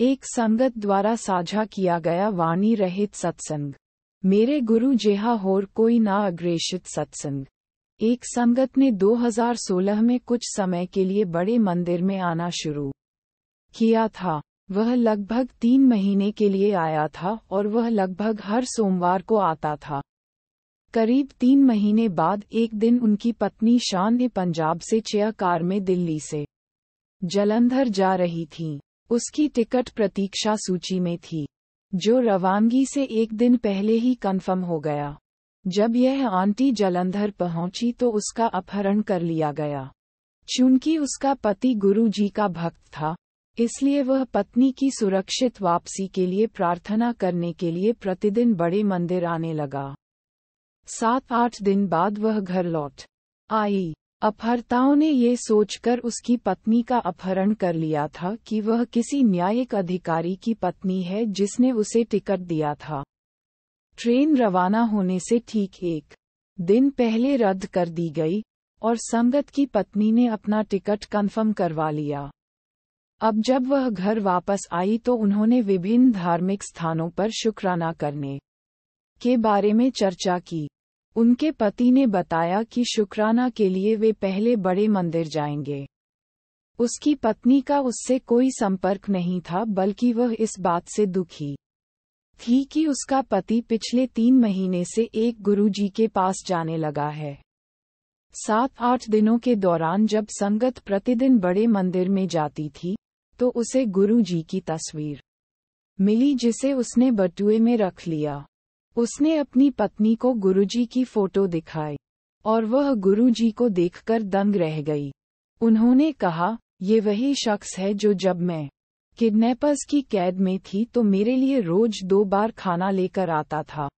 एक संगत द्वारा साझा किया गया वाणी रहित सत्संग मेरे गुरु जेहा होर कोई ना अग्रेषित सत्संग एक संगत ने 2016 में कुछ समय के लिए बड़े मंदिर में आना शुरू किया था वह लगभग तीन महीने के लिए आया था और वह लगभग हर सोमवार को आता था करीब तीन महीने बाद एक दिन उनकी पत्नी शान ने पंजाब से चेयर कार में दिल्ली से जलंधर जा रही थी उसकी टिकट प्रतीक्षा सूची में थी जो रवानगी से एक दिन पहले ही कन्फर्म हो गया जब यह आंटी जलंधर पहुंची तो उसका अपहरण कर लिया गया चूंकि उसका पति गुरु जी का भक्त था इसलिए वह पत्नी की सुरक्षित वापसी के लिए प्रार्थना करने के लिए प्रतिदिन बड़े मंदिर आने लगा सात आठ दिन बाद वह घर लौट आई अपहर्ताओं ने ये सोचकर उसकी पत्नी का अपहरण कर लिया था कि वह किसी न्यायिक अधिकारी की पत्नी है जिसने उसे टिकट दिया था ट्रेन रवाना होने से ठीक एक दिन पहले रद्द कर दी गई और संगत की पत्नी ने अपना टिकट कन्फर्म करवा लिया अब जब वह घर वापस आई तो उन्होंने विभिन्न धार्मिक स्थानों पर शुक्राना करने के बारे में चर्चा की उनके पति ने बताया कि शुक्राना के लिए वे पहले बड़े मंदिर जाएंगे उसकी पत्नी का उससे कोई संपर्क नहीं था बल्कि वह इस बात से दुखी थी कि उसका पति पिछले तीन महीने से एक गुरुजी के पास जाने लगा है सात आठ दिनों के दौरान जब संगत प्रतिदिन बड़े मंदिर में जाती थी तो उसे गुरुजी की तस्वीर मिली जिसे उसने बटुए में रख लिया उसने अपनी पत्नी को गुरुजी की फोटो दिखाई और वह गुरुजी को देखकर दंग रह गई उन्होंने कहा ये वही शख्स है जो जब मैं किडनैपर्स की कैद में थी तो मेरे लिए रोज दो बार खाना लेकर आता था